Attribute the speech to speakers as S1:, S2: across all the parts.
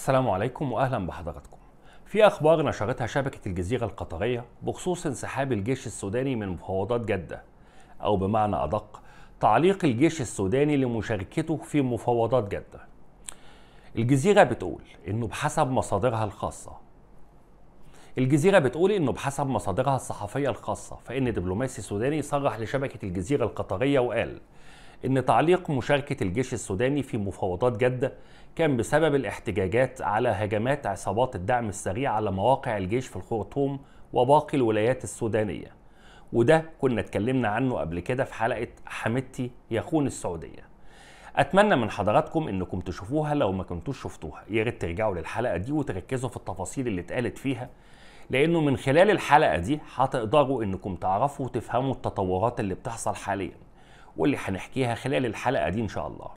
S1: السلام عليكم واهلا بحضراتكم. في اخبار نشرتها شبكه الجزيره القطريه بخصوص انسحاب الجيش السوداني من مفاوضات جده او بمعنى ادق تعليق الجيش السوداني لمشاركته في مفاوضات جده. الجزيره بتقول انه بحسب مصادرها الخاصه الجزيرة بتقول إنه بحسب مصادرها الصحفية الخاصة فإن دبلوماسي سوداني صرح لشبكة الجزيرة القطرية وقال أن تعليق مشاركة الجيش السوداني في مفاوضات جدة كان بسبب الاحتجاجات على هجمات عصابات الدعم السريع على مواقع الجيش في الخرطوم وباقي الولايات السودانية وده كنا اتكلمنا عنه قبل كده في حلقة حمدتي يخون السعودية أتمنى من حضراتكم إنكم تشوفوها لو ما كنتوش شفتوها يا ريت ترجعوا للحلقة دي وتركزوا في التفاصيل اللي اتقالت فيها لأنه من خلال الحلقة دي هتقدروا إنكم تعرفوا وتفهموا التطورات اللي بتحصل حالياً واللي هنحكيها خلال الحلقة دي إن شاء الله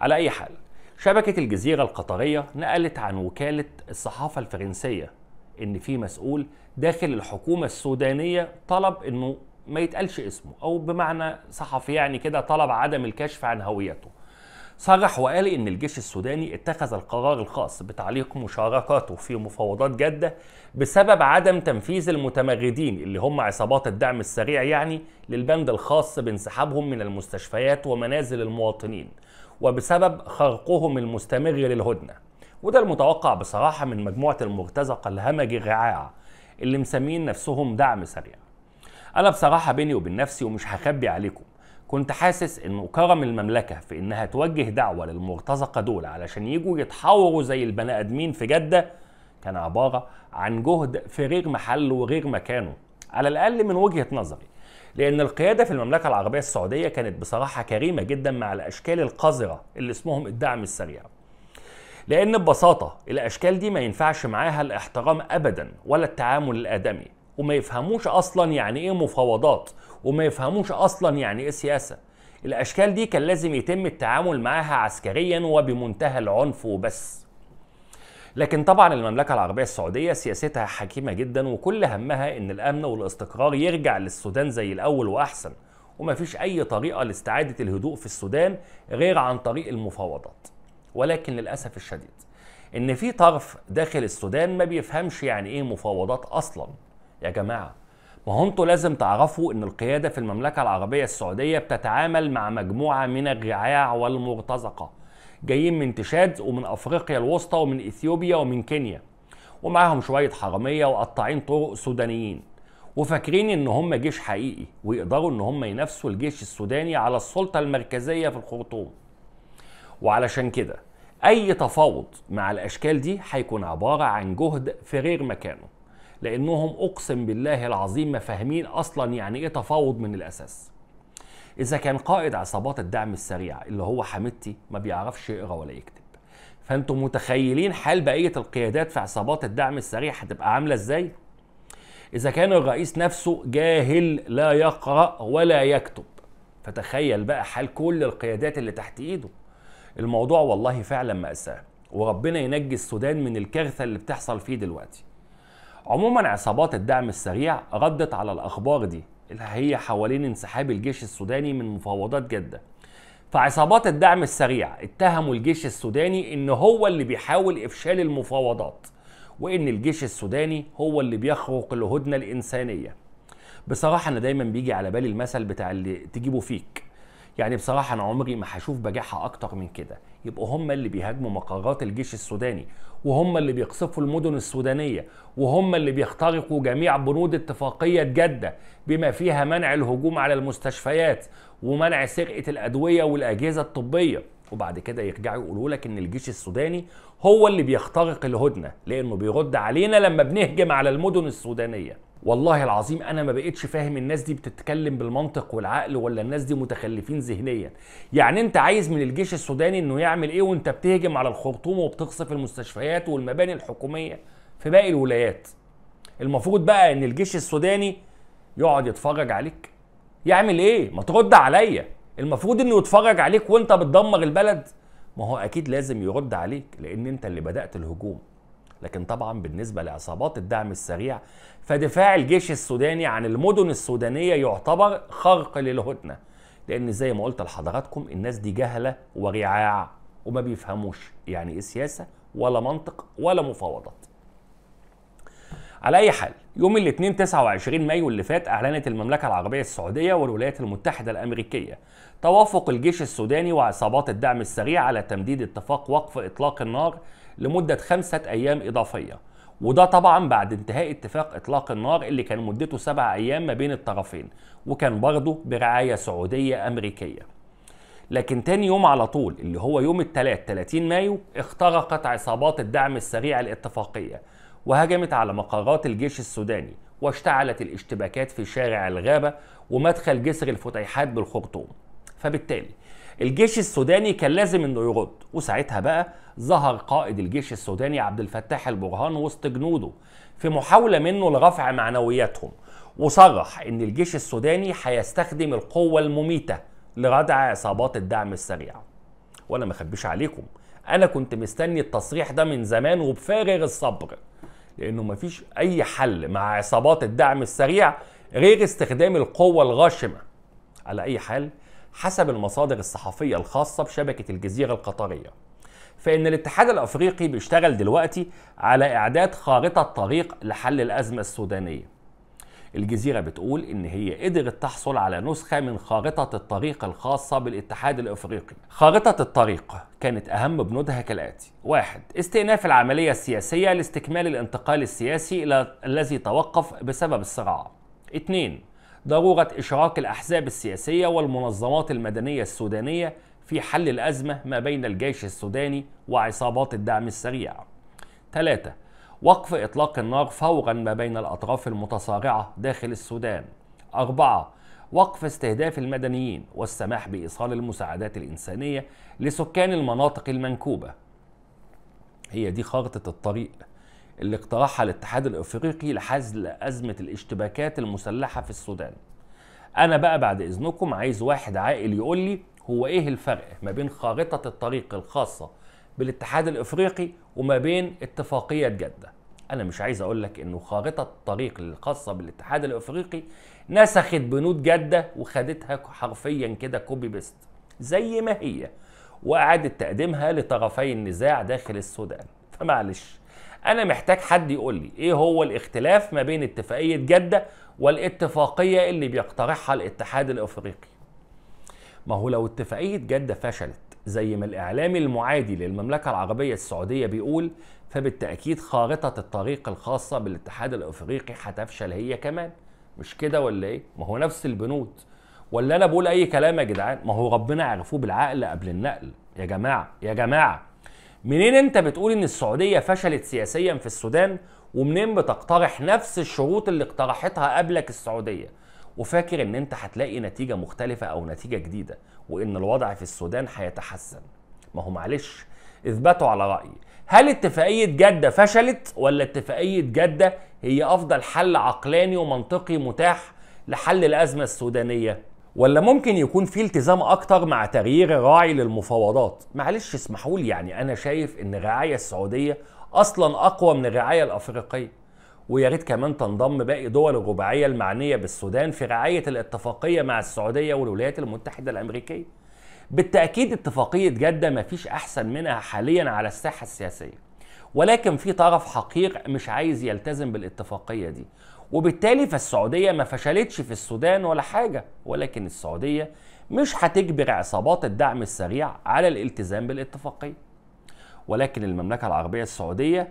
S1: على أي حال شبكة الجزيرة القطرية نقلت عن وكالة الصحافة الفرنسية إن في مسؤول داخل الحكومة السودانية طلب إنه ما يتقالش اسمه أو بمعنى صحفي يعني كده طلب عدم الكشف عن هويته صرح وقال إن الجيش السوداني اتخذ القرار الخاص بتعليق مشاركاته في مفاوضات جدة بسبب عدم تنفيذ المتمردين اللي هم عصابات الدعم السريع يعني للبند الخاص بانسحابهم من المستشفيات ومنازل المواطنين وبسبب خرقهم المستمر للهدنة وده المتوقع بصراحة من مجموعة المرتزقة الهمج الرعاع اللي مسمين نفسهم دعم سريع أنا بصراحة بيني وبين نفسي ومش هخبي عليكم كنت حاسس انه كرم المملكه في انها توجه دعوه للمرتزقه دول علشان يجوا يتحوروا زي البني ادمين في جده كان عباره عن جهد في غير محله وغير مكانه على الاقل من وجهه نظري لان القياده في المملكه العربيه السعوديه كانت بصراحه كريمه جدا مع الاشكال القذره اللي اسمهم الدعم السريع لان ببساطه الاشكال دي ما ينفعش معاها الاحترام ابدا ولا التعامل الادمي وما يفهموش اصلا يعني ايه مفاوضات وما يفهموش اصلا يعني ايه سياسه الاشكال دي كان لازم يتم التعامل معاها عسكريا وبمنتهى العنف وبس لكن طبعا المملكة العربية السعودية سياستها حكيمة جدا وكل همها ان الامن والاستقرار يرجع للسودان زي الاول واحسن ومفيش اي طريقة لاستعادة الهدوء في السودان غير عن طريق المفاوضات ولكن للاسف الشديد ان في طرف داخل السودان ما بيفهمش يعني ايه مفاوضات اصلا يا جماعه وهنتوا انتوا لازم تعرفوا ان القياده في المملكه العربيه السعوديه بتتعامل مع مجموعه من الرعاع والمرتزقه جايين من تشاد ومن افريقيا الوسطى ومن اثيوبيا ومن كينيا ومعاهم شويه حراميه وقطاعين طرق سودانيين وفاكرين ان هم جيش حقيقي ويقدروا ان هم ينافسوا الجيش السوداني على السلطه المركزيه في الخرطوم وعلشان كده اي تفاوض مع الاشكال دي هيكون عباره عن جهد في غير مكانه لانهم اقسم بالله العظيم ما فاهمين اصلا يعني ايه تفاوض من الاساس اذا كان قائد عصابات الدعم السريع اللي هو حميدتي ما بيعرفش يقرا ولا يكتب فانتم متخيلين حال بقيه القيادات في عصابات الدعم السريع هتبقى عامله ازاي اذا كان الرئيس نفسه جاهل لا يقرا ولا يكتب فتخيل بقى حال كل القيادات اللي تحت ايده الموضوع والله فعلا مأساة وربنا ينجي السودان من الكارثة اللي بتحصل فيه دلوقتي عموما عصابات الدعم السريع ردت على الأخبار دي اللي هي حوالين انسحاب الجيش السوداني من مفاوضات جدة فعصابات الدعم السريع اتهموا الجيش السوداني ان هو اللي بيحاول افشال المفاوضات وان الجيش السوداني هو اللي بيخرق الهدنه الانسانيه بصراحه انا دايما بيجي على بالي المثل بتاع اللي تجيبه فيك يعني بصراحه انا عمري ما هشوف بجاحه اكتر من كده يبقوا هم اللي بيهاجموا مقرات الجيش السوداني وهم اللي بيقصفوا المدن السودانيه وهم اللي بيخترقوا جميع بنود اتفاقيه جده بما فيها منع الهجوم على المستشفيات ومنع سرقه الادويه والاجهزه الطبيه وبعد كده يرجعوا يقولوا لك ان الجيش السوداني هو اللي بيخترق الهدنه لانه بيرد علينا لما بنهجم على المدن السودانيه والله العظيم انا ما بقتش فاهم الناس دي بتتكلم بالمنطق والعقل ولا الناس دي متخلفين ذهنيا يعني انت عايز من الجيش السوداني انه يعمل ايه وانت بتهجم على الخرطوم وبتقصف المستشفيات والمباني الحكوميه في باقي الولايات المفروض بقى ان الجيش السوداني يقعد يتفرج عليك يعمل ايه ما ترد عليا المفروض انه يتفرج عليك وانت بتدمر البلد ما هو اكيد لازم يرد عليك لان انت اللي بدات الهجوم لكن طبعا بالنسبة لعصابات الدعم السريع فدفاع الجيش السوداني عن المدن السودانية يعتبر خرق للهدنة لأن زي ما قلت لحضراتكم الناس دي جهلة ورعاع وما بيفهموش يعني إيه سياسة ولا منطق ولا مفاوضات على اي حال يوم الاثنين 29 مايو اللي فات اعلنت المملكه العربيه السعوديه والولايات المتحده الامريكيه توافق الجيش السوداني وعصابات الدعم السريع على تمديد اتفاق وقف اطلاق النار لمده خمسه ايام اضافيه وده طبعا بعد انتهاء اتفاق اطلاق النار اللي كان مدته سبع ايام ما بين الطرفين وكان برضه برعايه سعوديه امريكيه لكن تاني يوم على طول اللي هو يوم الثلاث 30 مايو اخترقت عصابات الدعم السريع الاتفاقيه وهجمت على مقرات الجيش السوداني واشتعلت الاشتباكات في شارع الغابة ومدخل جسر الفتيحات بالخرطوم فبالتالي الجيش السوداني كان لازم انه يرد وساعتها بقى ظهر قائد الجيش السوداني عبد الفتاح البرهان وسط جنوده في محاولة منه لرفع معنوياتهم وصرح ان الجيش السوداني هيستخدم القوة المميتة لردع عصابات الدعم السريع وانا ما عليكم انا كنت مستني التصريح ده من زمان وبفارغ الصبر لانه مفيش اي حل مع عصابات الدعم السريع غير استخدام القوه الغاشمه على اي حال حسب المصادر الصحفيه الخاصه بشبكه الجزيره القطريه فان الاتحاد الافريقي بيشتغل دلوقتي على اعداد خارطه طريق لحل الازمه السودانيه الجزيرة بتقول إن هي قدرت تحصل على نسخة من خارطة الطريق الخاصة بالاتحاد الأفريقي خارطة الطريق كانت أهم بنودها كالآتي واحد استئناف العملية السياسية لاستكمال الانتقال السياسي إلى الذي توقف بسبب الصراع 2 ضرورة إشراك الأحزاب السياسية والمنظمات المدنية السودانية في حل الأزمة ما بين الجيش السوداني وعصابات الدعم السريع 3 وقف إطلاق النار فورا ما بين الأطراف المتصارعة داخل السودان أربعة وقف استهداف المدنيين والسماح بإيصال المساعدات الإنسانية لسكان المناطق المنكوبة هي دي خارطة الطريق اللي اقترحها الاتحاد الافريقي لحزل ازمه الاشتباكات المسلحه في السودان انا بقى بعد اذنكم عايز واحد عاقل يقول لي هو ايه الفرق ما بين خارطه الطريق الخاصه بالاتحاد الافريقي وما بين اتفاقيه جده انا مش عايز اقول لك انه خارطه الطريق الخاصه بالاتحاد الافريقي نسخت بنود جده وخدتها حرفيا كده كوبي بيست زي ما هي واعادت تقديمها لطرفي النزاع داخل السودان فمعلش انا محتاج حد يقول لي ايه هو الاختلاف ما بين اتفاقيه جده والاتفاقيه اللي بيقترحها الاتحاد الافريقي ما هو لو اتفاقيه جده فشلت زي ما الإعلامي المعادي للمملكة العربية السعودية بيقول فبالتأكيد خارطة الطريق الخاصة بالاتحاد الأفريقي هتفشل هي كمان مش كده ولا إيه؟ ما هو نفس البنود ولا أنا بقول أي كلام يا جدعان ما هو ربنا عرفوه بالعقل قبل النقل يا جماعة يا جماعة منين أنت بتقول إن السعودية فشلت سياسيا في السودان ومنين بتقترح نفس الشروط اللي اقترحتها قبلك السعودية وفاكر ان انت هتلاقي نتيجه مختلفه او نتيجه جديده وان الوضع في السودان هيتحسن ما هو معلش اثبتوا على رايي هل اتفاقيه جده فشلت ولا اتفاقيه جده هي افضل حل عقلاني ومنطقي متاح لحل الازمه السودانيه ولا ممكن يكون في التزام اكتر مع تغيير الراعي للمفاوضات معلش اسمحوا لي يعني انا شايف ان الرعايه السعوديه اصلا اقوى من الرعايه الافريقيه ويا ريت كمان تنضم باقي دول الرباعيه المعنيه بالسودان في رعايه الاتفاقيه مع السعوديه والولايات المتحده الامريكيه. بالتاكيد اتفاقيه جده ما فيش احسن منها حاليا على الساحه السياسيه. ولكن في طرف حقير مش عايز يلتزم بالاتفاقيه دي وبالتالي فالسعوديه ما فشلتش في السودان ولا حاجه ولكن السعوديه مش هتجبر عصابات الدعم السريع على الالتزام بالاتفاقيه ولكن المملكه العربيه السعوديه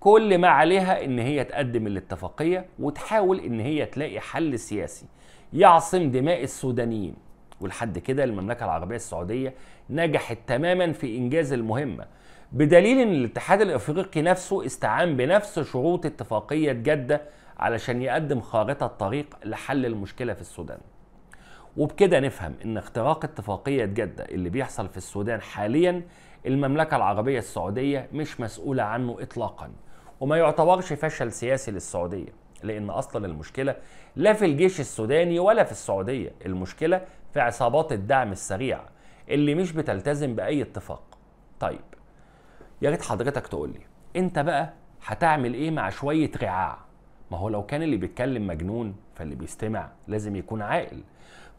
S1: كل ما عليها ان هي تقدم الاتفاقيه وتحاول ان هي تلاقي حل سياسي يعصم دماء السودانيين ولحد كده المملكه العربيه السعوديه نجحت تماما في انجاز المهمه بدليل ان الاتحاد الافريقي نفسه استعان بنفس شروط اتفاقيه جده علشان يقدم خارطه طريق لحل المشكله في السودان وبكده نفهم ان اختراق اتفاقيه جده اللي بيحصل في السودان حاليا المملكه العربيه السعوديه مش مسؤوله عنه اطلاقا وما يعتبرش فشل سياسي للسعوديه لان اصلا المشكله لا في الجيش السوداني ولا في السعوديه المشكله في عصابات الدعم السريع اللي مش بتلتزم باي اتفاق طيب يا ريت حضرتك تقول لي انت بقى هتعمل ايه مع شويه رعاع ما هو لو كان اللي بيتكلم مجنون فاللي بيستمع لازم يكون عاقل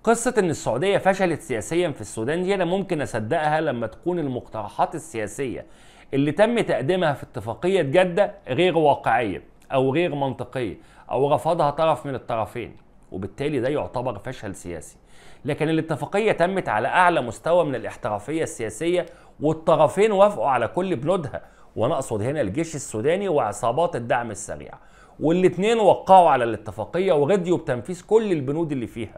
S1: قصة إن السعودية فشلت سياسيا في السودان دي أنا ممكن أصدقها لما تكون المقترحات السياسية اللي تم تقديمها في اتفاقية جدة غير واقعية أو غير منطقية أو رفضها طرف من الطرفين وبالتالي ده يعتبر فشل سياسي لكن الاتفاقية تمت على أعلى مستوى من الاحترافية السياسية والطرفين وافقوا على كل بنودها وأنا أقصد هنا الجيش السوداني وعصابات الدعم السريع والاتنين وقعوا على الاتفاقية ورضيوا بتنفيذ كل البنود اللي فيها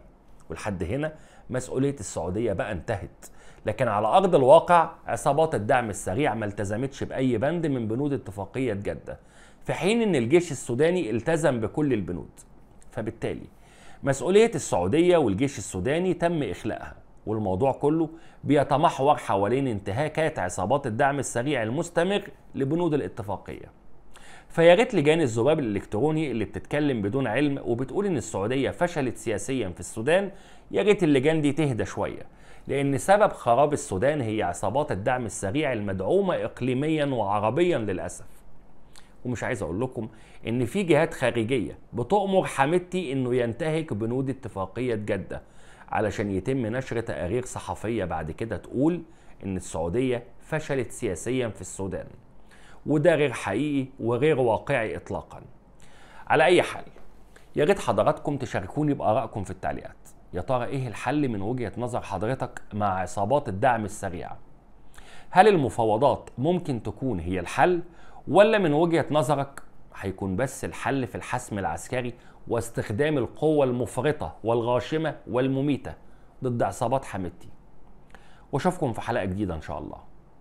S1: ولحد هنا مسؤوليه السعوديه بقى انتهت لكن على ارض الواقع عصابات الدعم السريع ما التزمتش باي بند من بنود اتفاقيه جده في حين ان الجيش السوداني التزم بكل البنود فبالتالي مسؤوليه السعوديه والجيش السوداني تم اخلاءها والموضوع كله بيتمحور حوالين انتهاكات عصابات الدعم السريع المستمر لبنود الاتفاقيه فيا ريت لجان الذباب الالكتروني اللي بتتكلم بدون علم وبتقول ان السعوديه فشلت سياسيا في السودان يا ريت اللجان دي تهدى شويه لان سبب خراب السودان هي عصابات الدعم السريع المدعومه اقليميا وعربيا للاسف ومش عايز اقول لكم ان في جهات خارجيه بتؤمر حميدتي انه ينتهك بنود اتفاقيه جده علشان يتم نشر تقارير صحفيه بعد كده تقول ان السعوديه فشلت سياسيا في السودان وده غير حقيقي وغير واقعي اطلاقا على اي حال يا ريت حضراتكم تشاركوني بارائكم في التعليقات يا ترى ايه الحل من وجهه نظر حضرتك مع عصابات الدعم السريع هل المفاوضات ممكن تكون هي الحل ولا من وجهه نظرك هيكون بس الحل في الحسم العسكري واستخدام القوه المفرطه والغاشمه والمميته ضد عصابات حميدتي واشوفكم في حلقه جديده ان شاء الله